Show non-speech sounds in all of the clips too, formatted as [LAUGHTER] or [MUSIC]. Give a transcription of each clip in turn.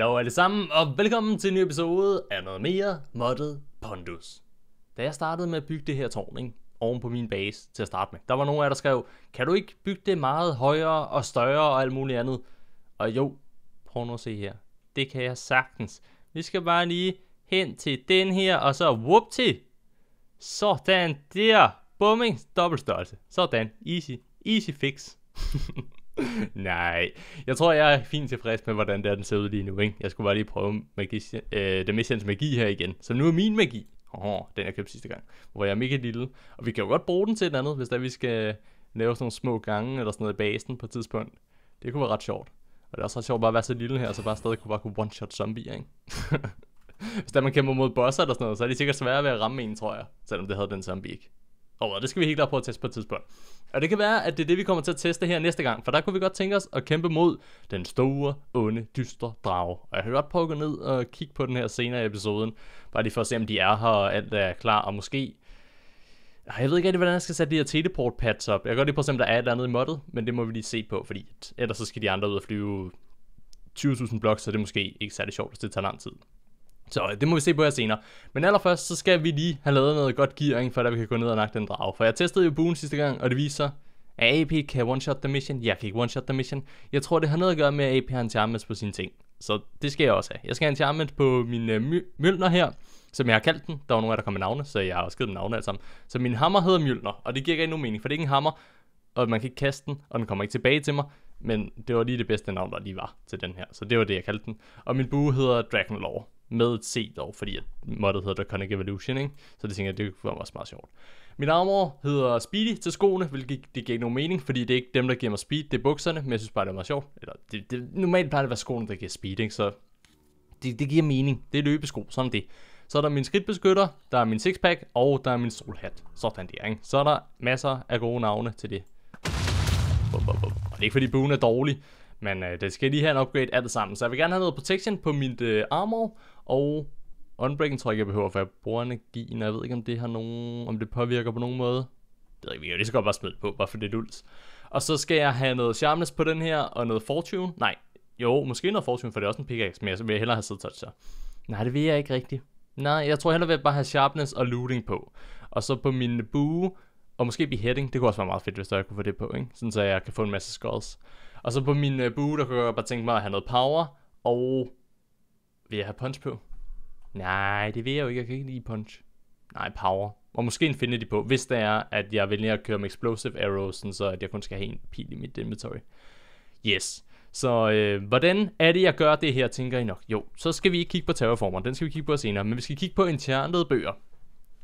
Hallo alle sammen, og velkommen til en ny episode af noget mere Modded Pondus. Da jeg startede med at bygge det her tårn, ikke? oven på min base til at starte med, der var nogen af jer, der skrev, kan du ikke bygge det meget højere og større og alt muligt andet? Og jo, prøv nu at se her. Det kan jeg sagtens. Vi skal bare lige hen til den her, og så whoopty! Sådan der! Bumming, størrelse. Sådan, easy, easy fix. [LAUGHS] [LAUGHS] Nej, jeg tror, jeg er fint tilfreds med, hvordan det er, den ser ud lige nu. Ikke? Jeg skulle bare lige prøve magi, øh, magi her igen, Så nu er min magi. Åh, oh, den jeg købte sidste gang, hvor jeg er mega lille. Og vi kan jo godt bruge den til et andet, hvis der vi skal lave sådan nogle små gange eller sådan noget i basen på et tidspunkt. Det kunne være ret sjovt. Og det er også ret sjovt bare at være så lille her, så bare stadig kunne bare kunne one-shot zombie, ikke? [LAUGHS] hvis der man kæmper mod bosser eller sådan noget, så er det sikkert svært ved at ramme en, tror jeg. Selvom det havde den zombie ikke. Og oh, det skal vi helt klart prøve at teste på et tidspunkt. Og det kan være, at det er det, vi kommer til at teste her næste gang, for der kunne vi godt tænke os at kæmpe mod den store, onde, dystre drage. Og jeg kan godt prøve at gå ned og kigge på den her senere i episoden, bare lige for at se, om de er her og alt er klar, og måske... Jeg ved ikke rigtig, hvordan jeg skal sætte de her teleport pads op. Jeg kan godt lige prøve at se, om der er et eller andet i moddet, men det må vi lige se på, fordi ellers så skal de andre ud og flyve 20.000 blok, så det er måske ikke særlig sjovt, hvis det tager lang tid. Så øh, det må vi se på her senere. Men allerførst, så skal vi lige have lavet noget godt gearing, før vi kan gå ned og nakke den drage. For jeg testede jo buen sidste gang, og det viser sig, at AP kan one-shot the mission. Jeg kan ikke one-shot the mission. Jeg tror, det har noget at gøre med, at AP har en charmes på sine ting. Så det skal jeg også have. Jeg skal have en charmes på min uh, my- her, som jeg har kaldt den. Der var nogle af der kom med navne, så jeg har også givet navne alle sammen. Så min hammer hedder Mjølner, og det giver ikke nogen mening, for det er ikke en hammer, og man kan ikke kaste den, og den kommer ikke tilbage til mig. Men det var lige det bedste navn, der lige var til den her, så det var det, jeg kaldte den. Og min bue hedder Dragon Lore med et C dog, fordi at modet hedder The Conic Evolution, ikke? Så det tænker jeg, det var også meget sjovt. Min armor hedder Speedy til skoene, hvilket det giver ikke nogen mening, fordi det er ikke dem, der giver mig speed, det er bukserne, men jeg synes bare, det er meget sjovt. Eller, det, det, normalt plejer det at være skoene, der giver speed, ikke? Så det, det giver mening. Det er løbesko, sådan det. Så er der min skridtbeskytter, der er min sixpack, og der er min solhat. Sådan der, ikke? Så er der masser af gode navne til det. Og det er ikke fordi buen er dårlig, men øh, det skal lige have en upgrade alt sammen. Så jeg vil gerne have noget protection på mit øh, armor, og Unbreaking tror jeg ikke, jeg behøver, for jeg bruger energien, og jeg ved ikke, om det, har nogen, om det påvirker på nogen måde. Det ved jeg ikke, vi kan lige så godt bare smide det på, bare for det er duls. Og så skal jeg have noget Charmless på den her, og noget Fortune. Nej, jo, måske noget Fortune, for det er også en pickaxe, men jeg vil hellere have siddet Touch så. Nej, det vil jeg ikke rigtigt. Nej, jeg tror hellere, jeg bare have Sharpness og Looting på. Og så på min bue, og måske beheading, det kunne også være meget fedt, hvis jeg kunne få det på, ikke? Sådan så jeg kan få en masse skulls. Og så på min øh, bue, der kunne jeg bare tænke mig at have noget power, og vil jeg have punch på? Nej, det vil jeg jo ikke. Jeg kan ikke lide punch. Nej, power. Og måske en de på, hvis det er, at jeg vælger at køre med explosive arrows, sådan så at jeg kun skal have en pil i mit inventory. Yes. Så øh, hvordan er det, jeg gør det her, tænker I nok? Jo, så skal vi ikke kigge på terraformer, den skal vi kigge på senere, men vi skal kigge på enchanted bøger.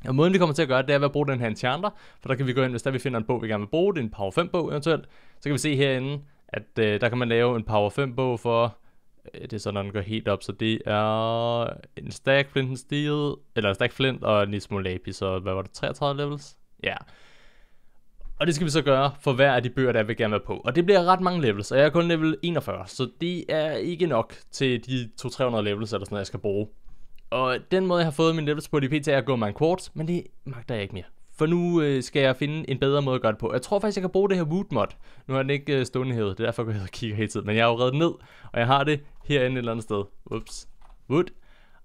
Og måden, vi kommer til at gøre det, er ved at bruge den her enchanter, for der kan vi gå ind, hvis der vi finder en bog, vi gerne vil bruge, det er en Power 5 bog eventuelt, så kan vi se herinde, at øh, der kan man lave en Power 5 bog for Øh, det er så, når den går helt op, så det er en stack flint en steel, eller en stack flint og en Nismo lapis, så hvad var det, 33 levels? Ja. Yeah. Og det skal vi så gøre for hver af de bøger, der vil gerne være på. Og det bliver ret mange levels, og jeg er kun level 41, så det er ikke nok til de 200-300 levels, eller sådan noget, jeg skal bruge. Og den måde, jeg har fået mine levels på de pt. er at gå med en quartz, men det magter jeg ikke mere for nu øh, skal jeg finde en bedre måde at gøre det på. Jeg tror faktisk, jeg kan bruge det her Woot mod. Nu har den ikke øh, stående hævet, det er derfor, jeg går og kigger hele tiden. Men jeg har jo reddet ned, og jeg har det herinde et eller andet sted. Ups. Wood.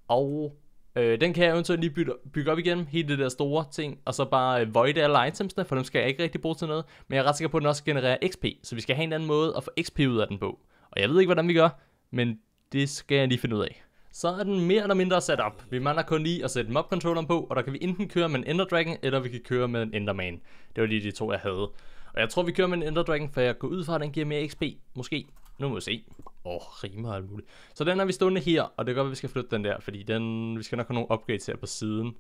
Og øh, den kan jeg eventuelt lige bygge, bygge op igen, hele det der store ting, og så bare øh, voide alle itemsene, for dem skal jeg ikke rigtig bruge til noget. Men jeg er ret sikker på, at den også genererer XP, så vi skal have en anden måde at få XP ud af den på. Og jeg ved ikke, hvordan vi gør, men det skal jeg lige finde ud af så er den mere eller mindre sat op. Vi mangler kun lige at sætte mob-controlleren på, og der kan vi enten køre med en Ender Dragon, eller vi kan køre med en Enderman. Det var lige de to, jeg havde. Og jeg tror, vi kører med en Ender Dragon, for jeg går ud fra, at den giver mere XP. Måske. Nu må vi se. Åh, oh, rimer alt muligt. Så den er vi stående her, og det gør, at vi skal flytte den der, fordi den, vi skal nok have nogle upgrades her på siden.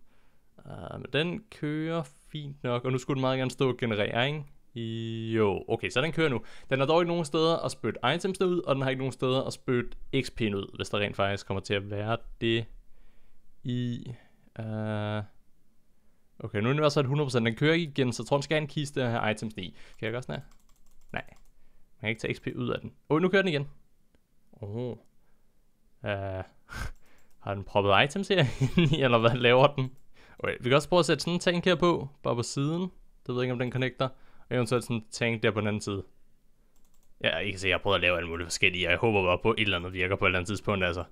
Uh, men den kører fint nok, og nu skulle den meget gerne stå og generere, ikke? Jo, okay, så den kører nu. Den har dog ikke nogen steder at spytte items derud, og den har ikke nogen steder at spytte XP ud, hvis der rent faktisk kommer til at være det i... Uh... Okay, nu er den i hvert 100%. Den kører ikke igen, så jeg tror, den skal have en kiste og have items i. Kan jeg gøre sådan her? Nej. Man kan ikke tage XP ud af den. Åh, oh, nu kører den igen. Åh. Oh. Uh... [LAUGHS] Har den proppet items her [LAUGHS] eller hvad laver den? Okay, vi kan også prøve at sætte sådan en tank her på, bare på siden. Det ved jeg ikke, om den connecter. Eventuelt sådan tænke der på den anden side. Ja, I kan se, jeg har prøvet at lave alt muligt forskellige, og jeg håber bare på, at et eller andet virker på et eller andet tidspunkt, altså.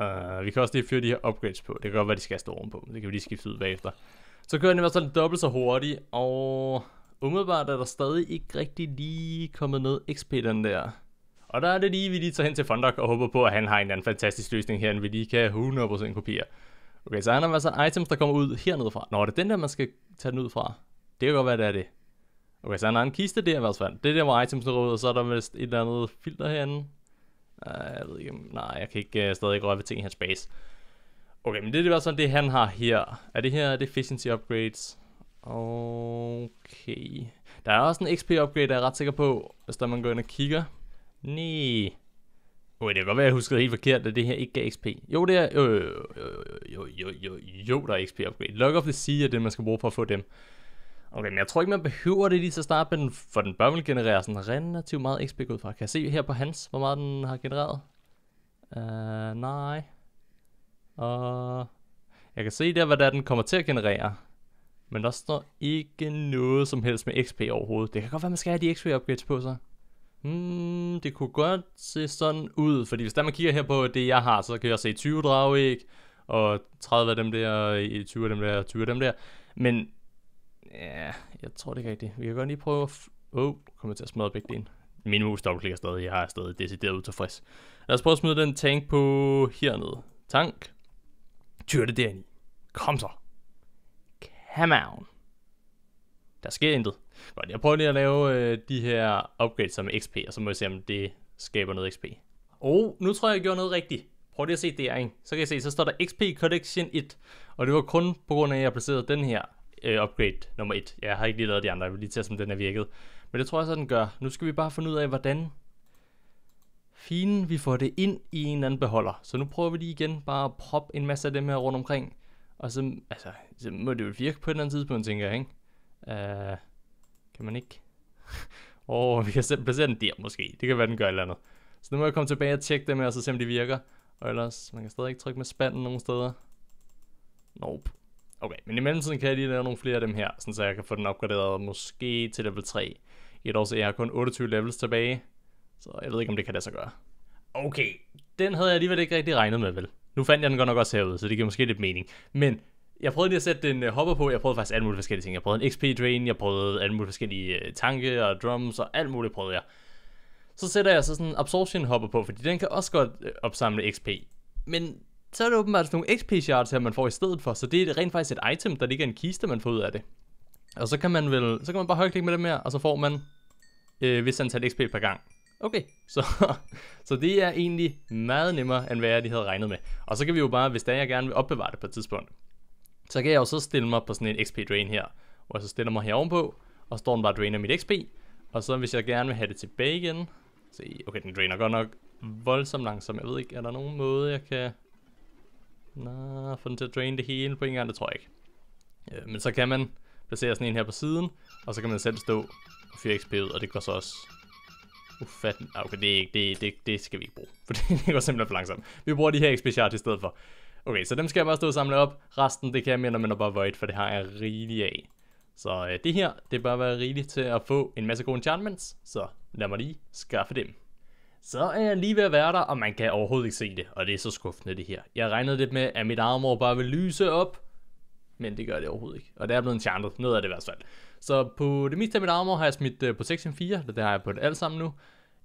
Uh, vi kan også lige fyre de her upgrades på. Det kan godt være, de skal stå ovenpå, men det kan vi lige skifte ud bagefter. Så kører den i hvert fald dobbelt så hurtigt, og umiddelbart er der stadig ikke rigtig lige kommet ned XP den der. Og der er det lige, vi lige tager hen til Fondok og håber på, at han har en eller anden fantastisk løsning her, vi lige kan 100% kopiere. Okay, så er der masser af items, der kommer ud hernede fra. Nå, er det den der, man skal tage den ud fra? Det kan godt være, det er det. Okay, så han har en kiste der i hvert fald. Det der, hvor items ryger ud, og så er der vist et eller andet filter herinde. Uh, jeg ved ikke, nej, jeg kan ikke uh, stadig ikke røre ved ting i hans base. Okay, men det er i hvert fald det, han har her. Er det her, er det efficiency upgrades? Okay. Der er også en XP upgrade, der er ret sikker på, hvis der man går ind og kigger. Nej. Okay, det kan godt være, jeg husker helt forkert, at det her ikke gav XP. Jo, det er... Jo, jo, jo, jo, jo, jo, jo, jo der er XP upgrade. Log of the Sea er det, man skal bruge for at få dem. Okay, men jeg tror ikke, man behøver det lige så starte med den, for den bør vel generere sådan relativt meget XP ud fra. Kan jeg se her på hans, hvor meget den har genereret? Uh, nej. Og uh, jeg kan se der, hvad der den kommer til at generere. Men der står ikke noget som helst med XP overhovedet. Det kan godt være, man skal have de XP upgrades på sig. Hmm, det kunne godt se sådan ud, fordi hvis der man kigger her på det, jeg har, så kan jeg se 20 ikke? og 30 af dem der, 20 øh, af dem der, 20 af dem der. Men Ja, jeg tror det ikke rigtigt. Vi kan godt lige prøve at... Åh, oh, kommer til at smadre begge dele. Min mus dobbeltklikker stadig. Jeg har stadig decideret tilfreds. Lad os prøve at smide den tank på hernede. Tank. Tyr det derind. Kom så. Come on. Der sker intet. Godt, jeg prøver lige at lave øh, de her upgrades som XP, og så må jeg se, om det skaber noget XP. oh, nu tror jeg, jeg gjorde noget rigtigt. Prøv lige at se der, ikke? Så kan I se, så står der XP Collection 1, og det var kun på grund af, at jeg placerede den her øh, upgrade nummer 1. Jeg har ikke lige lavet de andre, jeg vil lige tage, om den er virket. Men det tror jeg så, den gør. Nu skal vi bare finde ud af, hvordan fine vi får det ind i en eller anden beholder. Så nu prøver vi lige igen bare at proppe en masse af dem her rundt omkring. Og så, altså, så må det jo virke på et eller andet tidspunkt, tænker jeg, ikke? Uh, kan man ikke? [LAUGHS] Åh, oh, vi kan selv placere den der måske. Det kan være, den gør et eller andet. Så nu må jeg komme tilbage og tjekke dem her, og så se om de virker. Og ellers, man kan stadig ikke trykke med spanden nogen steder. Nope. Okay, men i mellemtiden kan jeg lige lave nogle flere af dem her, sådan så jeg kan få den opgraderet måske til level 3. I et år, så jeg har kun 28 levels tilbage, så jeg ved ikke, om det kan lade sig gøre. Okay, den havde jeg alligevel ikke rigtig regnet med, vel? Nu fandt jeg den godt nok også herude, så det giver måske lidt mening. Men jeg prøvede lige at sætte en øh, hopper på, jeg prøvede faktisk alle mulige forskellige ting. Jeg prøvede en XP drain, jeg prøvede alle mulige forskellige øh, tanke og drums og alt muligt prøvede jeg. Så sætter jeg så sådan en absorption hopper på, fordi den kan også godt øh, opsamle XP. Men så er det åbenbart sådan nogle XP shards her, man får i stedet for, så det er rent faktisk et item, der ligger en kiste, man får ud af det. Og så kan man vel, så kan man bare højklikke med det mere, og så får man øh, hvis antal XP per gang. Okay, [LAUGHS] så, så det er egentlig meget nemmere, end hvad jeg lige havde regnet med. Og så kan vi jo bare, hvis der jeg gerne vil opbevare det på et tidspunkt, så kan jeg jo så stille mig på sådan en XP drain her, hvor jeg så stiller mig her ovenpå, og står den bare og drainer mit XP, og så hvis jeg gerne vil have det tilbage igen, se, okay, den drainer godt nok voldsomt langsomt, jeg ved ikke, er der nogen måde, jeg kan nah, for den til at drain det hele på en gang, det tror jeg ikke. Øh, men så kan man placere sådan en her på siden, og så kan man selv stå og 4 XP ud, og det går så også ufattelig... Ah, okay, det, er ikke, det, det, det skal vi ikke bruge, [LAUGHS] for det går simpelthen for langsomt. Vi bruger de her XP charge i stedet for. Okay, så dem skal jeg bare stå og samle op. Resten, det kan jeg mere eller bare void, for det har jeg rigeligt af. Så øh, det her, det bør være rigeligt til at få en masse gode enchantments, så lad mig lige skaffe dem. Så er jeg lige ved at være der, og man kan overhovedet ikke se det, og det er så skuffende det her. Jeg regnede lidt med, at mit armor bare vil lyse op, men det gør det overhovedet ikke. Og det er blevet enchanted, noget af det i hvert fald. Så på det meste af mit armor har jeg smidt uh, protection 4, det har jeg på det alt sammen nu.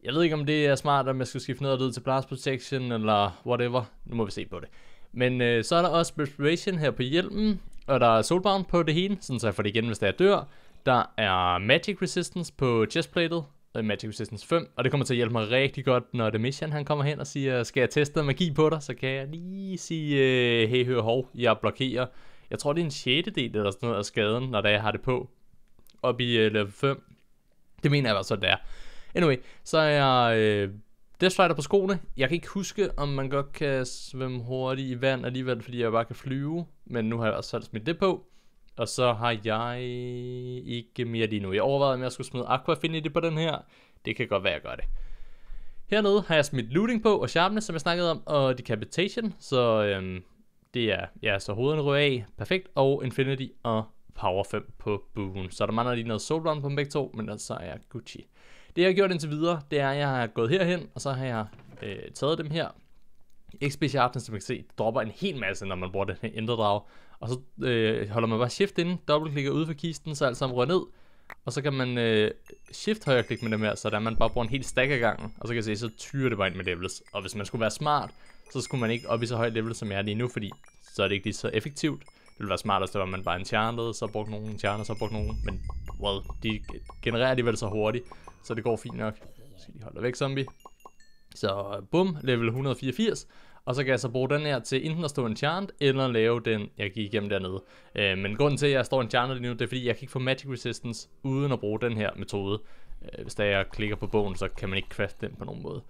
Jeg ved ikke, om det er smart, om jeg skal skifte noget ud til blast protection, eller whatever. Nu må vi se på det. Men øh, så er der også preparation her på hjelmen, og der er soulbound på det hele, sådan så jeg får det igen, hvis er dør. Der er magic resistance på chestplatet, Magic Resistance 5, og det kommer til at hjælpe mig rigtig godt, når The Mission han kommer hen og siger, skal jeg teste noget magi på dig, så kan jeg lige sige, øh, hey, hør, hov, jeg blokerer. Jeg tror, det er en sjettedel eller sådan noget af skaden, når jeg har det på, op i øh, level 5. Det mener jeg bare så, det er. Anyway, så er jeg øh, Death Rider på skoene. Jeg kan ikke huske, om man godt kan svømme hurtigt i vand alligevel, fordi jeg bare kan flyve, men nu har jeg også smidt det på. Og så har jeg ikke mere lige nu. Jeg overvejede, om jeg skulle smide Aquafinity på den her. Det kan godt være, jeg gør det. Hernede har jeg smidt looting på og charmene, som jeg snakkede om, og decapitation, så øhm, det er, ja, så hovedet ryger af, perfekt, og Infinity og Power 5 på boon. Så der mangler lige noget Soulbound på dem begge to, men altså er jeg Gucci. Det jeg har gjort indtil videre, det er, at jeg har gået herhen, og så har jeg øh, taget dem her. XP Sharpness, som man kan se, dropper en hel masse, når man bruger den her ændredrag. Og så øh, holder man bare shift inde, dobbeltklikker ude for kisten, så alt sammen rører ned. Og så kan man øh, shift højreklik med dem her, så der man bare bruger en hel stack ad gangen. Og så kan jeg se, så tyrer det bare ind med levels. Og hvis man skulle være smart, så skulle man ikke op i så højt level, som jeg er lige nu, fordi så er det ikke lige så effektivt. Det ville være smartest, at man bare enchantede, så brugte nogen enchantede, så brugte nogen. Men well, de genererer alligevel så hurtigt, så det går fint nok. Så de holder væk, zombie. Så øh, bum, level 184. Og så kan jeg så bruge den her til enten at stå en chant, eller lave den, jeg gik igennem dernede. Øh, men grunden til, at jeg står en chant lige nu, det er fordi, jeg kan ikke få Magic Resistance uden at bruge den her metode. Øh, hvis da jeg klikker på bogen, så kan man ikke craft den på nogen måde.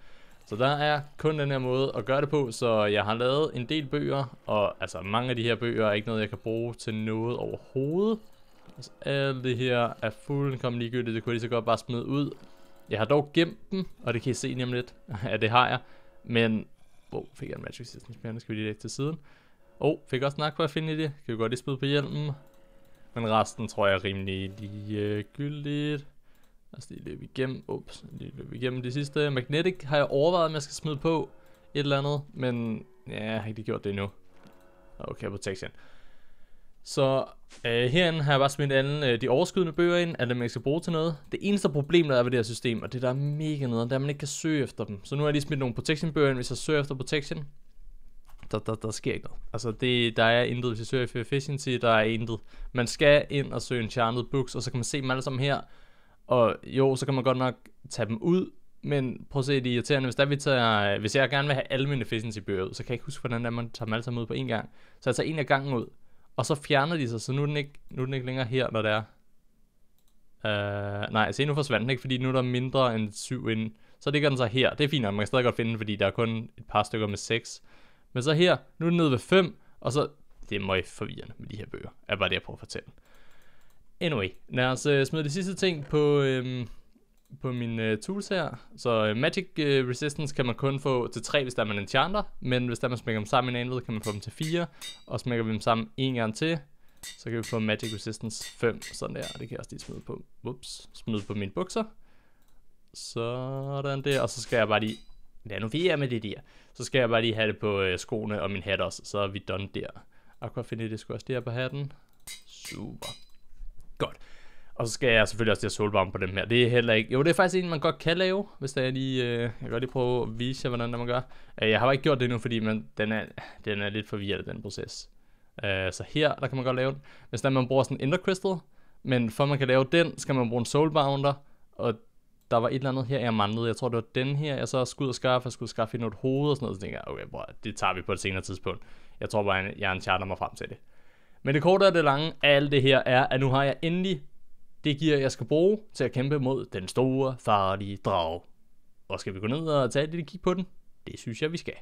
Så der er kun den her måde at gøre det på, så jeg har lavet en del bøger, og altså mange af de her bøger er ikke noget, jeg kan bruge til noget overhovedet. Altså, alt det her er fuldkommen ligegyldigt, det kunne jeg lige så godt bare smide ud. Jeg har dog gemt dem, og det kan I se nemlig lidt, [LAUGHS] at det har jeg. Men Wow, fik jeg en Magic Resistance mere? nu skal vi lige lægge til siden. Oh, fik også en Aqua Affinity, kan vi godt lige spille på hjelmen. Men resten tror jeg er rimelig ligegyldigt. Øh, Lad os lige løbe igennem. Ups, lige løbe igennem de sidste. Magnetic har jeg overvejet, om jeg skal smide på et eller andet, men ja, jeg har ikke gjort det endnu. Okay, protection. Så øh, herinde har jeg bare smidt alle øh, de overskydende bøger ind, alle dem jeg skal bruge til noget. Det eneste problem, der er ved det her system, og det der er mega nede, det er, at man ikke kan søge efter dem. Så nu har jeg lige smidt nogle protection bøger ind, hvis jeg søger efter protection. Der, der, der sker ikke noget. Altså, det, der er intet, hvis jeg søger efter efficiency, der er intet. Man skal ind og søge enchanted books, og så kan man se dem alle sammen her. Og jo, så kan man godt nok tage dem ud, men prøv at se, det irriterende, hvis, der vi tager, øh, hvis jeg gerne vil have alle mine efficiency bøger ud, så kan jeg ikke huske, hvordan det man tager dem alle sammen ud på en gang. Så jeg tager en af gangen ud, og så fjerner de sig, så nu er den ikke, nu er den ikke længere her, når det er. Uh, nej, se nu forsvandt den ikke, fordi nu er der mindre end 7 inden. Så ligger den så her. Det er fint, man kan stadig godt finde den, fordi der er kun et par stykker med 6. Men så her, nu er den nede ved 5, og så... Det er meget forvirrende med de her bøger, er bare det, jeg prøver at fortælle. Anyway, lad os uh, smide de sidste ting på, øhm, på min uh, tools her. Så uh, Magic uh, Resistance kan man kun få til 3, hvis der er man enchanter. Men hvis der man smækker dem sammen i en anvid, kan man få dem til 4. Og smækker vi dem sammen en gang til, så kan vi få Magic Resistance 5. Sådan der, og det kan jeg også lige smide på, ups, smide på mine bukser. Sådan der, og så skal jeg bare lige nu fire med det der. Så skal jeg bare lige have det på uh, skoene og min hat også, så er vi done der. Aquafinity skulle også der på hatten. Super. Godt. Og så skal jeg selvfølgelig også til at solvarme på dem her. Det er heller ikke... Jo, det er faktisk en, man godt kan lave, hvis der er lige... Øh, jeg kan godt lige prøve at vise jer, hvordan man gør. Øh, jeg har bare ikke gjort det endnu, fordi man, den, er, den er lidt forvirret, den proces. Øh, så her, der kan man godt lave den. Hvis der man bruger sådan en Crystal, men for at man kan lave den, skal man bruge en Soulbounder, og der var et eller andet her, jeg manglede. Jeg tror, det var den her, jeg så ud og skaffe, jeg skulle skaffe noget hoved og sådan noget. Så tænkte jeg, okay, bro, det tager vi på et senere tidspunkt. Jeg tror bare, jeg en charter mig frem til det. Men det korte og det lange af alt det her er, at nu har jeg endelig det gear, jeg skal bruge til at kæmpe mod den store, farlige drage. Og skal vi gå ned og tage et lille kig på den? Det synes jeg, vi skal.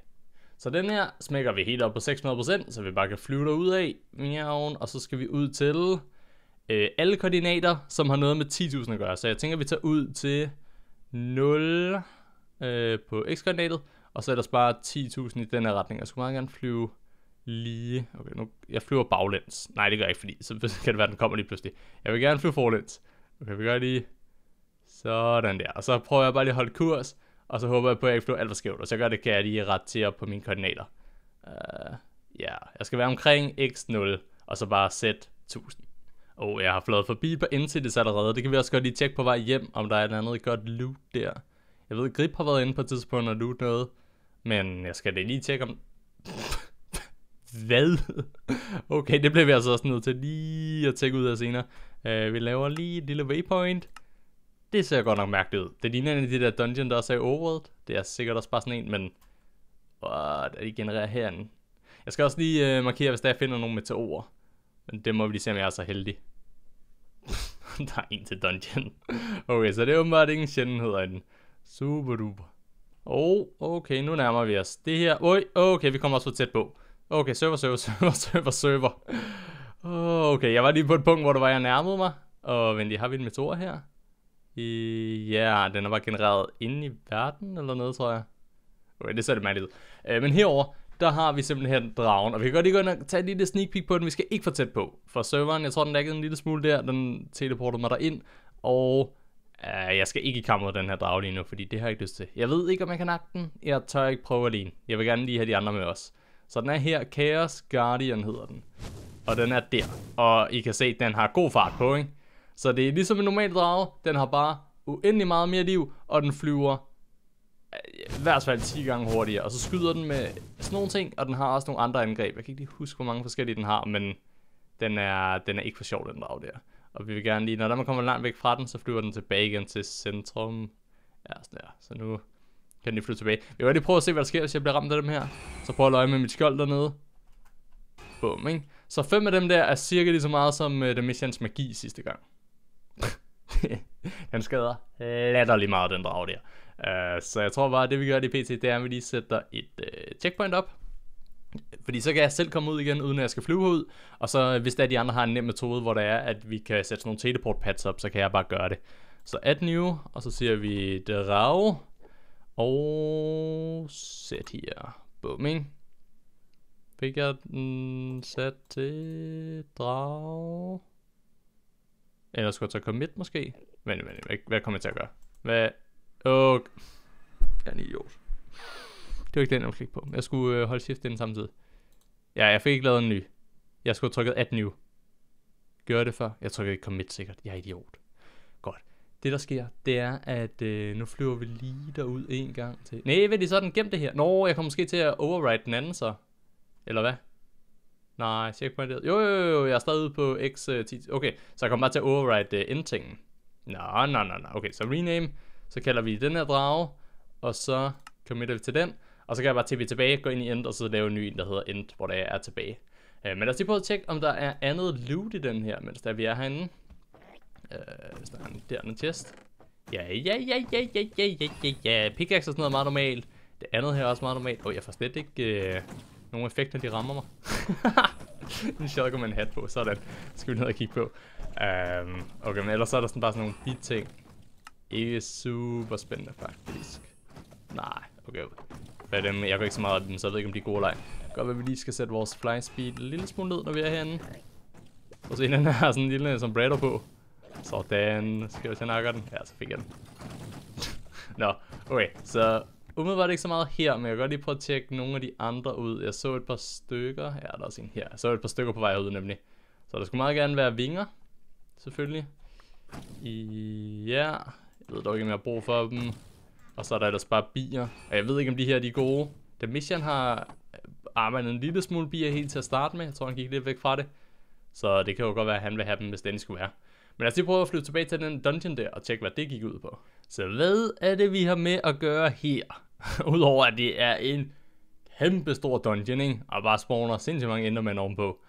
Så den her smækker vi helt op på 600%, så vi bare kan flyve derud af. Miauen, og så skal vi ud til øh, alle koordinater, som har noget med 10.000 at gøre. Så jeg tænker, vi tager ud til 0 øh, på x-koordinatet, og så der bare 10.000 i den her retning. Jeg skulle meget gerne flyve lige... Okay, nu, jeg flyver baglæns. Nej, det gør jeg ikke, fordi så [LAUGHS] kan det være, at den kommer lige pludselig. Jeg vil gerne flyve forlæns. Okay, vi gør lige sådan der. Og så prøver jeg bare lige at holde kurs, og så håber jeg på, at jeg ikke flyver alt for skævt. Og så gør det, kan jeg lige rette op på mine koordinater. Uh, ja, uh, yeah. jeg skal være omkring x0, og så bare sæt 1000. oh, jeg har flået forbi på Incidis allerede. Det kan vi også godt lige tjekke på vej hjem, om der er et andet godt loot der. Jeg ved, Grip har været inde på et tidspunkt og loot noget. Men jeg skal lige tjekke om... [LAUGHS] Hvad? [LAUGHS] okay, det bliver vi altså også nødt til lige at tjekke ud af senere. Uh, vi laver lige et lille waypoint. Det ser godt nok mærkeligt ud. Det ligner en af de der dungeon, der også er i overworld. Det er sikkert også bare sådan en, men... Hvad Er de genererer herinde? Jeg skal også lige uh, markere, hvis der finder nogle meteorer. Men det må vi lige se, om jeg er så heldig. [LAUGHS] der er en til dungeon. okay, så det er åbenbart ingen sjældenhed af den. Super duper. Oh, okay, nu nærmer vi os. Det her... Oj, okay, vi kommer også for tæt på. Okay, server, server, [LAUGHS] server, server, server. Okay, jeg var lige på et punkt, hvor det var, jeg nærmede mig. Og oh, venlig, har vi en meteor her? Ja, yeah, den er bare genereret inde i verden eller noget, tror jeg. Okay, det ser det mærkeligt ud. Uh, men herover der har vi simpelthen dragen. Og vi kan godt lige gå ind og tage et lille sneak peek på den. Vi skal ikke for tæt på. For serveren, jeg tror, den lagde en lille smule der. Den teleportede mig derind. Og uh, jeg skal ikke i kamp mod den her drage lige nu, fordi det har jeg ikke lyst til. Jeg ved ikke, om jeg kan nakke den. Jeg tør ikke prøve alene. Jeg vil gerne lige have de andre med os. Så den er her, Chaos Guardian hedder den. Og den er der. Og I kan se, at den har god fart på, ikke? Så det er ligesom en normal drage, den har bare uendelig meget mere liv, og den flyver øh, i hvert fald 10 gange hurtigere. Og så skyder den med sådan nogle ting, og den har også nogle andre angreb. Jeg kan ikke lige huske, hvor mange forskellige den har, men den er, den er ikke for sjov, den drage der. Og vi vil gerne lige, når man kommer langt væk fra den, så flyver den tilbage igen til centrum. Ja, sådan der. Så nu kan de flytte tilbage? Jeg vil lige prøve at se, hvad der sker, hvis jeg bliver ramt af dem her. Så prøver at løje med mit skjold dernede. Bum, ikke? Så fem af dem der er cirka lige så meget som The øh, Missions magi sidste gang. [LAUGHS] den skader latterlig meget, den drag der. Uh, så jeg tror bare, at det vi gør i PT, det er, at vi lige sætter et uh, checkpoint op. Fordi så kan jeg selv komme ud igen, uden at jeg skal flyve ud. Og så hvis der de andre har en nem metode, hvor det er, at vi kan sætte sådan nogle teleport pads op, så kan jeg bare gøre det. Så add new, og så siger vi drag. Og sæt her. Bum, ikke? Fik jeg den sat til drag? Eller skulle jeg tage commit måske? Vent, vent, hvad, hvad kommer jeg til at gøre? Hvad? okay. jeg er en idiot. Det var ikke den, jeg klikke på. Jeg skulle øh, holde shift inden samtidig. Ja, jeg fik ikke lavet en ny. Jeg skulle have trykket at new. Gør det før. Jeg trykker ikke commit sikkert. Jeg er idiot. Det, der sker, det er, at øh, nu flyver vi lige derud en gang til. Nej, vil det sådan, gem det her. Nå, jeg kommer måske til at override den anden så. Eller hvad? Nej, checkpoint. Jo, jo, jo, jeg er stadig ude på X10. Øh, okay, så jeg kommer bare til at override øh, endtingen. Nå, nå, nå, nå. Okay, så rename. Så kalder vi den her drage. Og så committer vi til den. Og så kan jeg bare tilbage tilbage, gå ind i end, og så lave en ny, der hedder end, hvor der er tilbage. Øh, men lad os lige prøve at tjekke, om der er andet loot i den her, mens der vi er herinde. Øh, hvis der er en, der en chest. Ja, ja, ja, ja, ja, ja, ja, ja, ja. Pickaxe er sådan noget meget normalt. Det andet her er også meget normalt. Åh, oh, jeg får slet ikke øh, nogen effekter, de rammer mig. [LAUGHS] en shotgun med en hat på, sådan. Skal vi ned og kigge på. Um, okay, men ellers er der sådan bare sådan nogle bit ting. Ikke super spændende, faktisk. Nej, okay. Hvad dem, jeg går ikke så meget af dem, så jeg ved ikke, om de er gode eller ej. Godt, at vi lige skal sætte vores fly speed en lille smule ned, når vi er herinde. Og se, den her sådan en lille som på. Sådan. Skal jeg, hvis nakker den? Ja, så fik jeg den. [LAUGHS] Nå, okay. Så umiddelbart ikke så meget her, men jeg kan godt lige prøve at tjekke nogle af de andre ud. Jeg så et par stykker. Ja, der er også en her. Jeg så et par stykker på vej ud nemlig. Så der skulle meget gerne være vinger. Selvfølgelig. I... Ja. Jeg ved dog ikke, om jeg har brug for dem. Og så er der ellers bare bier. Og jeg ved ikke, om de her de gode. Da Mission har arbejdet en lille smule bier helt til at starte med. Jeg tror, han gik lidt væk fra det. Så det kan jo godt være, at han vil have dem, hvis den skulle være. Men lad os lige prøve at flytte tilbage til den dungeon der, og tjekke, hvad det gik ud på. Så hvad er det, vi har med at gøre her? [LAUGHS] Udover at det er en kæmpe stor dungeon, ikke? Og bare spawner sindssygt mange endermænd ovenpå.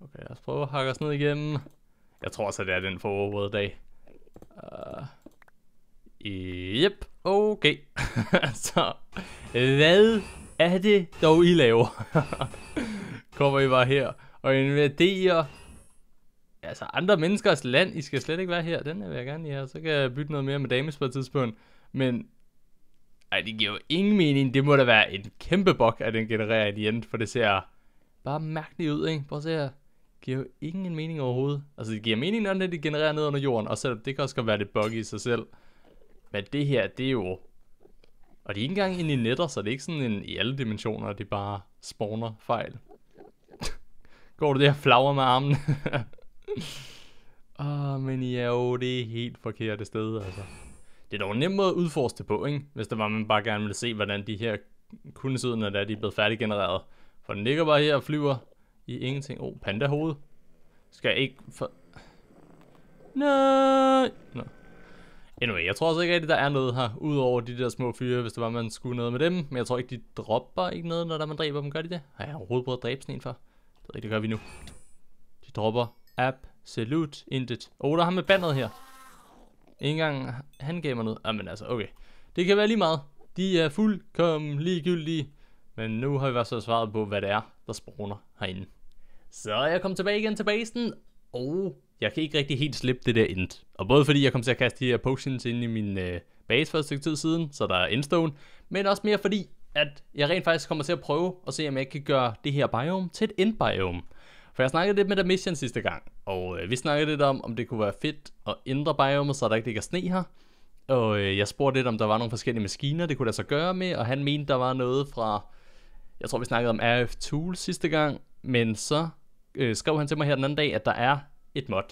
Okay, lad os prøve at hakke os ned igennem. Jeg tror så, det er den forberedte dag. Uh, yep, okay. [LAUGHS] så, hvad er det dog, I laver? [LAUGHS] Kommer I bare her og invaderer altså andre menneskers land, I skal slet ikke være her, den vil jeg gerne lige have, så kan jeg bytte noget mere med dames på et tidspunkt, men ej, det giver jo ingen mening, det må da være en kæmpe bok, at den genererer i end, for det ser bare mærkeligt ud, ikke? Prøv at se her, det giver jo ingen mening overhovedet, altså det giver mening, når det genererer ned under jorden, og selvom det kan også godt være lidt buggy i sig selv, men det her, det er jo og det er ikke engang inde i netter, så det er ikke sådan en, i alle dimensioner, det bare spawner fejl. [LAUGHS] Går du der og flagrer med armen? [LAUGHS] Åh, [LAUGHS] ah, oh, men ja, er jo det helt forkert sted, altså. Det er dog en nem måde at udforske det på, ikke? Hvis der var, man bare gerne ville se, hvordan de her kunne der når de er blevet færdiggenereret. For den ligger bare her og flyver i ingenting. Åh, oh, pandahoved. Skal jeg ikke for... Nej! No. Anyway, jeg tror også ikke rigtigt, der er noget her, udover de der små fyre, hvis det var, man skulle noget med dem. Men jeg tror ikke, de dropper ikke noget, når man dræber dem. Gør de det? Har jeg overhovedet prøvet at dræbe sådan en før? Det, det gør vi nu. De dropper Absolut intet. Åh, oh, der er ham med bandet her. Ikke engang han gav mig noget. Ah, men altså, okay. Det kan være lige meget. De er fuldkommen ligegyldige. Men nu har vi været så svaret på, hvad det er, der spawner herinde. Så jeg kommet tilbage igen til basen, og jeg kan ikke rigtig helt slippe det der end. Og både fordi jeg kom til at kaste de her potions ind i min øh, base for et stykke tid siden, så der er endstone, men også mere fordi, at jeg rent faktisk kommer til at prøve at se, om jeg kan gøre det her biome til et endbiome. For jeg snakkede lidt med Mission sidste gang, og øh, vi snakkede lidt om, om det kunne være fedt at ændre biomet, så der ikke ligger sne her. Og øh, jeg spurgte lidt, om der var nogle forskellige maskiner, det kunne lade sig gøre med, og han mente, der var noget fra, jeg tror vi snakkede om RF Tools sidste gang, men så øh, skrev han til mig her den anden dag, at der er et mod,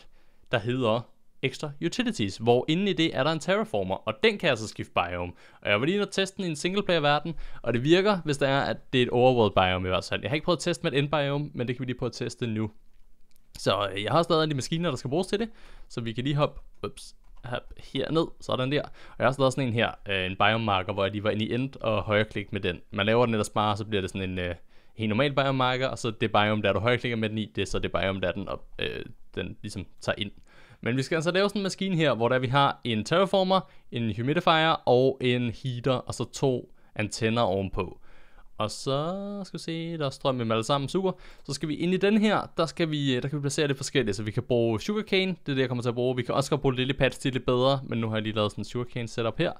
der hedder ekstra utilities, hvor inde i det er der en terraformer, og den kan altså skifte biome. Og jeg var lige nødt teste den i en singleplayer-verden, og det virker, hvis det er, at det er et overworld biome i hvert fald. Jeg har ikke prøvet at teste med et end biome, men det kan vi lige prøve at teste nu. Så øh, jeg har stadig de maskiner, der skal bruges til det, så vi kan lige hoppe ups, hop herned, sådan der. Og jeg har også lavet sådan en her, øh, en biome marker, hvor jeg lige var inde i end og højreklik med den. Man laver den ellers bare, så bliver det sådan en, øh, helt en normal biomarker, og så det biome, der du højreklikker med den i, det er så det biome, der den, op, øh, den ligesom tager ind. Men vi skal altså lave sådan en maskine her, hvor der vi har en terraformer, en humidifier og en heater, og så to antenner ovenpå. Og så skal vi se, der er strøm med alle sammen, super. Så skal vi ind i den her, der, skal vi, øh, der kan vi placere det forskelligt, så vi kan bruge sugarcane, det er det jeg kommer til at bruge. Vi kan også godt bruge lille pads til lidt bedre, men nu har jeg lige lavet sådan en sugarcane setup her.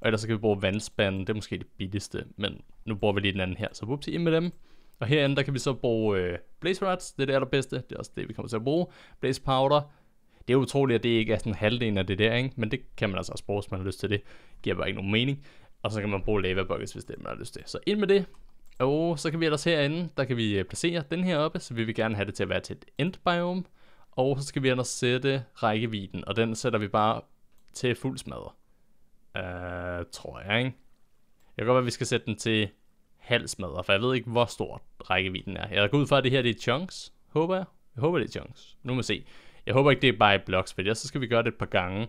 Og ellers så kan vi bruge vandspanden, det er måske det billigste, men nu bruger vi lige den anden her, så whoopsie ind med dem. Og herinde, der kan vi så bruge øh, blaze rods, det er det allerbedste, det er også det vi kommer til at bruge. Blaze powder, det er utroligt, at det ikke er sådan halvdelen af det der, ikke? men det kan man altså også bruge, hvis man har lyst til det. Giver bare ikke nogen mening. Og så kan man bruge lava buckets, hvis det man har lyst til. Så ind med det. Og så kan vi ellers herinde, der kan vi øh, placere den her oppe, så vi vil gerne have det til at være til et end biome. Og så skal vi ellers sætte rækkevidden, og den sætter vi bare til fuld smadre. uh, tror jeg, ikke? Jeg kan godt være, at vi skal sætte den til halv smadre, for jeg ved ikke, hvor stor rækkevidden er. Jeg går ud fra, at det her det er chunks, håber jeg. Jeg håber, det er chunks. Nu må vi se. Jeg håber ikke, det er bare i blogspil, for så skal vi gøre det et par gange.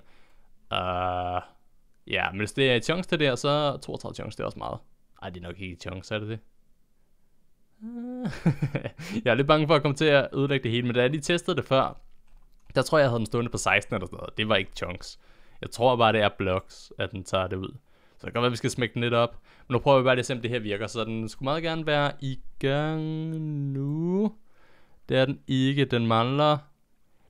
Uh, ja, men hvis det er i chunks det der, så 32 chunks, det er også meget. Ej, det er nok ikke i chunks, er det det? [LAUGHS] jeg er lidt bange for at komme til at ødelægge det hele, men da jeg lige testede det før, der tror jeg, jeg havde den stående på 16 eller sådan noget. Det var ikke chunks. Jeg tror bare, det er blocks, at den tager det ud. Så det kan godt være, at vi skal smække den lidt op. Men nu prøver vi bare lige at se, om det her virker. Så den skulle meget gerne være i gang nu. Det er den ikke. Den mangler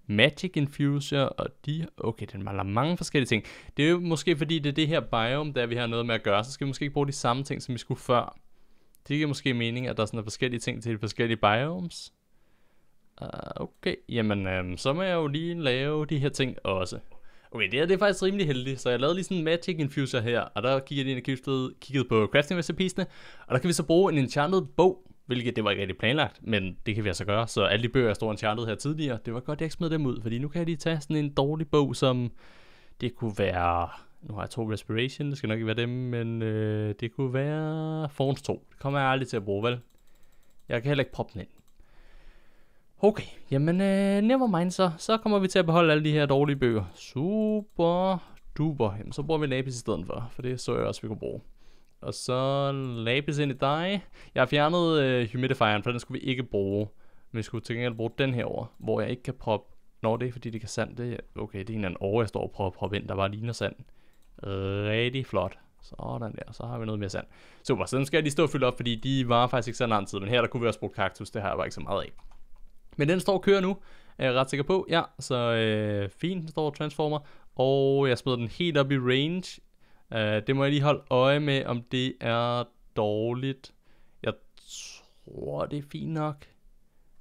Magic Infuser, og de... Okay, den mangler mange forskellige ting. Det er jo måske fordi, det er det her biome, der vi har noget med at gøre, så skal vi måske ikke bruge de samme ting, som vi skulle før. Det giver måske mening, at der er sådan forskellige ting til de forskellige biomes. Uh, okay, jamen øhm, så må jeg jo lige lave de her ting også. Okay, det her det er faktisk rimelig heldigt, så jeg lavede lige sådan en Magic Infuser her, og der kiggede jeg ind i kiggede på crafting recipesene, og der kan vi så bruge en enchanted bog, Hvilket det var ikke rigtig planlagt, men det kan vi altså gøre. Så alle de bøger, jeg stod enchantet her tidligere, det var godt, at jeg ikke smed dem ud, fordi nu kan jeg lige tage sådan en dårlig bog, som det kunne være... Nu har jeg to Respiration, det skal nok ikke være dem, men øh, det kunne være Forns 2. Det kommer jeg aldrig til at bruge, vel? Jeg kan heller ikke proppe den ind. Okay, jamen øh, nevermind så. Så kommer vi til at beholde alle de her dårlige bøger. Super duper. Jamen, så bruger vi Lapis i stedet for, for det så jeg også, vi kunne bruge. Og så labels ind i dig. Jeg har fjernet øh, humidifieren, for den skulle vi ikke bruge. Men vi skulle til gengæld bruge den her over, hvor jeg ikke kan proppe... Nå, det er fordi, det kan sand. Det er, okay, det er en eller anden over, jeg står og prøver at proppe ind, der bare ligner sand. Rigtig flot. Sådan der, så har vi noget mere sand. Super, så den skal jeg lige stå og fylde op, fordi de var faktisk ikke så lang tid. Men her der kunne vi også bruge kaktus, det har jeg bare ikke så meget af. Men den står og kører nu, er jeg ret sikker på. Ja, så øh, fint, den står transformer. Og jeg smider den helt op i range Uh, det må jeg lige holde øje med, om det er dårligt. Jeg tror, det er fint nok.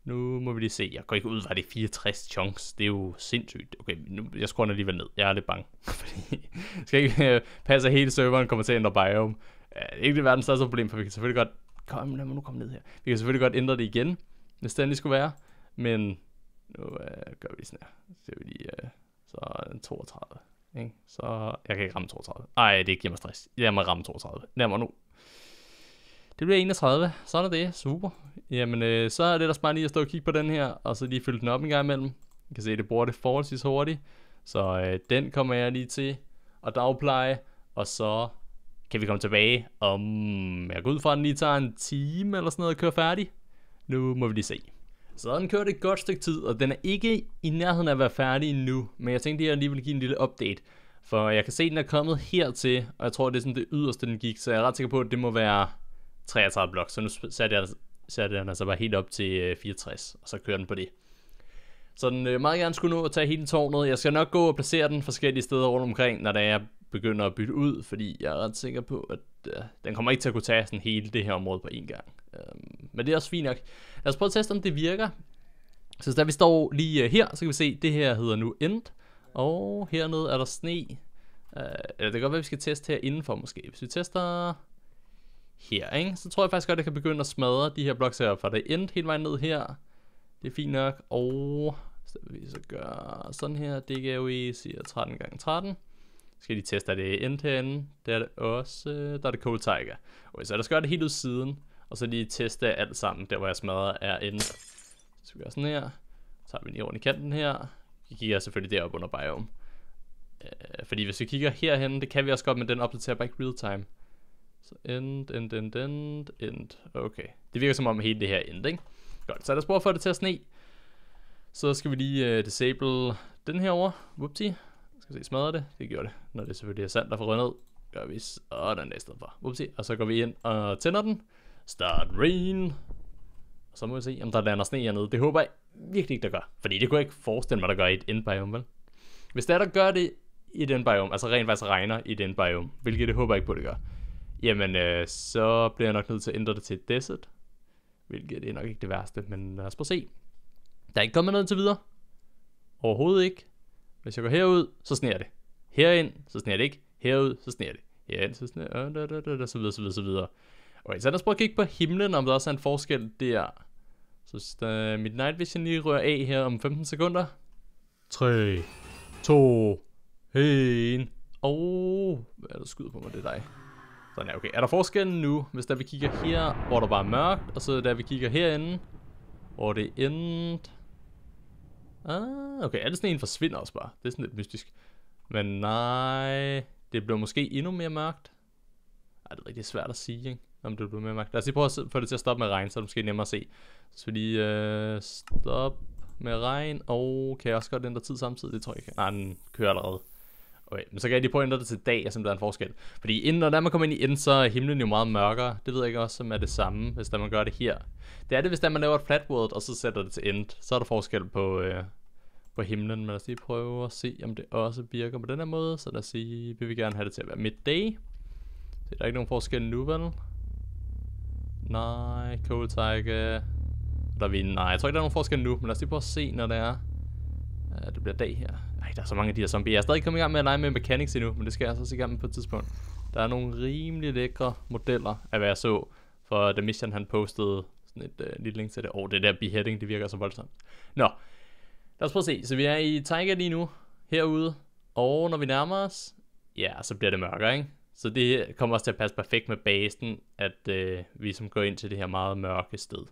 Nu må vi lige se. Jeg går ikke ud var det er 64 chunks. Det er jo sindssygt. Okay, nu, jeg skruer alligevel ned. Jeg er lidt bange. [LAUGHS] Fordi skal ikke uh, passe, at hele serveren kommer til at ændre biome. Uh, det er ikke det verdens største problem, for vi kan selvfølgelig godt... Kom, lad mig nu komme ned her. Vi kan selvfølgelig godt ændre det igen, hvis det endelig skulle være. Men nu uh, gør vi lige sådan her. Så ser vi lige... Uh, så 32. Ikke? Så jeg kan ikke ramme 32. Nej, det giver mig stress. Lad mig ramme 32. Lad mig nu. Det bliver 31. Sådan er det. Super. Jamen, øh, så er det der bare lige at stå og kigge på den her, og så lige fylde den op en gang imellem. I kan se, det bruger det forholdsvis hurtigt. Så øh, den kommer jeg lige til at dagpleje, og så kan vi komme tilbage om, jeg går ud fra, at den lige tager en time eller sådan noget at køre færdig. Nu må vi lige se. Så den kørt et godt stykke tid, og den er ikke i nærheden af at være færdig endnu, men jeg tænkte, at jeg lige ville give en lille update. For jeg kan se, at den er kommet hertil, og jeg tror, det er sådan det yderste, den gik, så jeg er ret sikker på, at det må være 33 blok, så nu satte jeg, satte jeg den altså bare helt op til 64, øh, og så kører den på det. Så den øh, meget gerne skulle nå at tage hele tårnet. Jeg skal nok gå og placere den forskellige steder rundt omkring, når det er, jeg begynder at bytte ud, fordi jeg er ret sikker på, at øh, den kommer ikke til at kunne tage sådan hele det her område på én gang. Øh, men det er også fint nok. Lad os prøve at teste, om det virker. Så da vi står lige øh, her, så kan vi se, at det her hedder nu end. Og hernede er der sne. Uh, eller det kan godt være, at vi skal teste her indenfor måske. Hvis vi tester her, ikke? så tror jeg faktisk godt, at kan begynde at smadre de her blocks her for det end hele vejen ned her. Det er fint nok. Og så vi så gøre sådan her. Det kan vi siger 13 gange 13. skal de teste, at det er end herinde. Det er det også. Øh, der er det Cold Tiger. Okay, så lad os gøre det helt ud siden. Og så lige teste alt sammen, der hvor jeg smadrer er inde. Så vi gør sådan her. Så tager vi lige rundt i kanten her. Vi kigger selvfølgelig derop under biome. Øh, fordi hvis vi kigger herhen, det kan vi også godt, men den opdaterer bare ikke real time. Så end, end, end, end, end. Okay. Det virker som om hele det her end, ikke? Godt, så er der spor for det til at sne. Så skal vi lige uh, disable den her over. Whoopsie. Skal se, smadrer det? Det gjorde det. Når det selvfølgelig er sand, der får ned, gør vi sådan der i stedet for. Whoopsie. Og så går vi ind og tænder den. Start rain. så må vi se, om der lander sne hernede. Det håber jeg virkelig ikke, der gør. Fordi det kunne jeg ikke forestille mig, der gør i et endbiome, vel? Hvis der der gør det i den biome, altså rent faktisk regner i den biome, hvilket det håber jeg ikke på, det gør, jamen øh, så bliver jeg nok nødt til at ændre det til desert, hvilket det er nok ikke det værste, men lad os prøve at se. Der er ikke kommet noget til videre. Overhovedet ikke. Hvis jeg går herud, så sneer det. Herind, så sneer det ikke. Herud, så sneer det. Herind, så sneer øh, det. så videre, så videre, så videre. Okay, så lad os prøve at kigge på himlen, om der også er en forskel der. Så uh, mit night vision lige rører af her om 15 sekunder. 3, 2, 1. Åh, oh, hvad er der skyder på mig, det er dig. Sådan ja, okay. Er der forskel nu, hvis der vi kigger her, hvor der bare er mørkt, og så der vi kigger herinde, hvor det er endt? Ah, okay, alle sådan en forsvinder også bare. Det er sådan lidt mystisk. Men nej, det bliver måske endnu mere mørkt. Ej, det er rigtig svært at sige, ikke? om du bliver med, Mark. Lad os lige prøve at få det til at stoppe med regn, så er det måske nemmere at se. Så vi lige øh, stop med regn, og kan jeg også godt ændre tid samtidig? Det tror jeg ikke. Nej, den kører allerede. Okay, men så kan jeg lige prøve at ændre det til dag, og så der er en forskel. Fordi inden, når der man kommer ind i inden, så er himlen jo meget mørkere. Det ved jeg ikke også, som er det samme, hvis der man gør det her. Det er det, hvis der man laver et flat world, og så sætter det til end. Så er der forskel på, øh, på himlen. Men lad os lige prøve at se, om det også virker på den her måde. Så lad os sige, vi vil gerne have det til at være midday. Så der er ikke nogen forskel nu, vel? Nej, Cold Tiger. Der er vi, nej, jeg tror ikke, der er nogen forskel nu, men lad os lige prøve at se, når det er. Uh, det bliver dag her. Ej, der er så mange af de her zombier. Jeg er stadig ikke kommet i gang med at lege med mechanics endnu, men det skal jeg så altså også i gang med på et tidspunkt. Der er nogle rimelig lækre modeller af, hvad jeg så. For The Mission, han postede sådan et uh, lille link til det. Åh, oh, det der beheading, det virker så voldsomt. Nå, lad os prøve at se. Så vi er i Tiger lige nu, herude. Og når vi nærmer os, ja, så bliver det mørkere, ikke? Så det kommer også til at passe perfekt med basen, at øh, vi som går ind til det her meget mørke sted.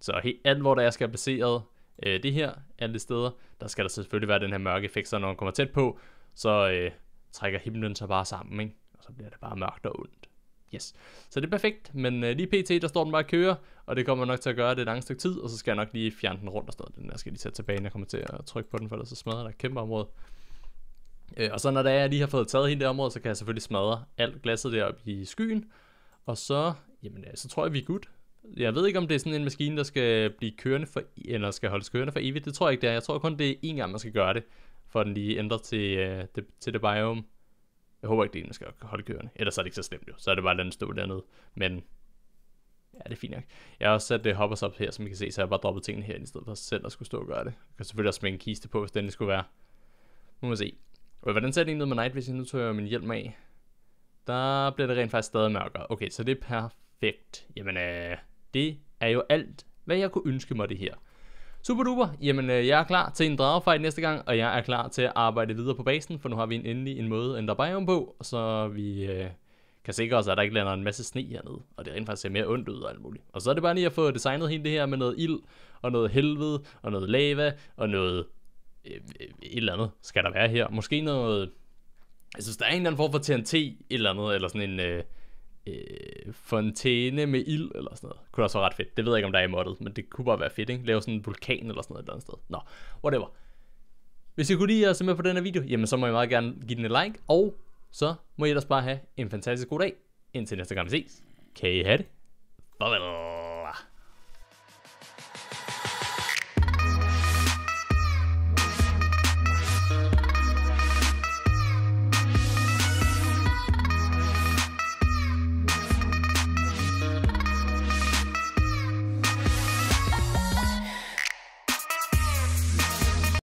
Så helt, alt hvor der er skal placeret øh, det her, alle steder, der skal der selvfølgelig være den her mørke effekt, så når man kommer tæt på, så øh, trækker himlen sig bare sammen, ikke? og så bliver det bare mørkt og ondt. Yes. Så det er perfekt, men øh, lige pt, der står den bare og kører, og det kommer nok til at gøre det et langt stykke tid, og så skal jeg nok lige fjerne den rundt og sådan noget. Den der skal lige sætte tilbage, når jeg kommer til at trykke på den, for ellers så smadrer der et kæmpe område. Øh, og så når der er, jeg lige har fået taget hele det område, så kan jeg selvfølgelig smadre alt glasset deroppe i skyen. Og så, jamen, øh, så tror jeg, vi er good. Jeg ved ikke, om det er sådan en maskine, der skal blive kørende for, eller skal holdes kørende for evigt. Det tror jeg ikke, det er. Jeg tror kun, det er én gang, man skal gøre det, for den lige ændrer til, øh, det, til det biome. Jeg håber ikke, det er en, der skal holde kørende. Ellers er det ikke så slemt jo. Så er det bare at lade den stå dernede. Men Ja, det er fint nok. Jeg har også sat det øh, hoppers op her, som I kan se, så jeg har bare droppet tingene her, i stedet for selv at skulle stå og gøre det. Jeg kan selvfølgelig også smække en kiste på, hvis den skulle være. Nu må vi se. Hvordan ser det egentlig ud med night vision? Nu tager jeg min hjelm af. Der bliver det rent faktisk stadig mørkere. Okay, så det er perfekt. Jamen, øh, det er jo alt, hvad jeg kunne ønske mig det her. Super duper. Jamen, øh, jeg er klar til en dragefight næste gang, og jeg er klar til at arbejde videre på basen, for nu har vi en, endelig en måde at ændre biome på, så vi øh, kan sikre os, at der ikke lander en masse sne hernede, og det rent faktisk ser mere ondt ud og alt muligt. Og så er det bare lige at få designet hele det her med noget ild, og noget helvede, og noget lava, og noget Øh, øh, et eller andet skal der være her. Måske noget... Jeg synes, der er en eller anden form for TNT, et eller andet, eller sådan en... Øh, øh, fontæne med ild, eller sådan noget. Det kunne også være ret fedt. Det ved jeg ikke, om der er i moddet, men det kunne bare være fedt, ikke? Lave sådan en vulkan, eller sådan noget et eller andet sted. Nå, whatever. Hvis I kunne lide at se med på den her video, jamen så må I meget gerne give den et like, og så må I ellers bare have en fantastisk god dag. Indtil næste gang vi ses, kan I have det. Farvel.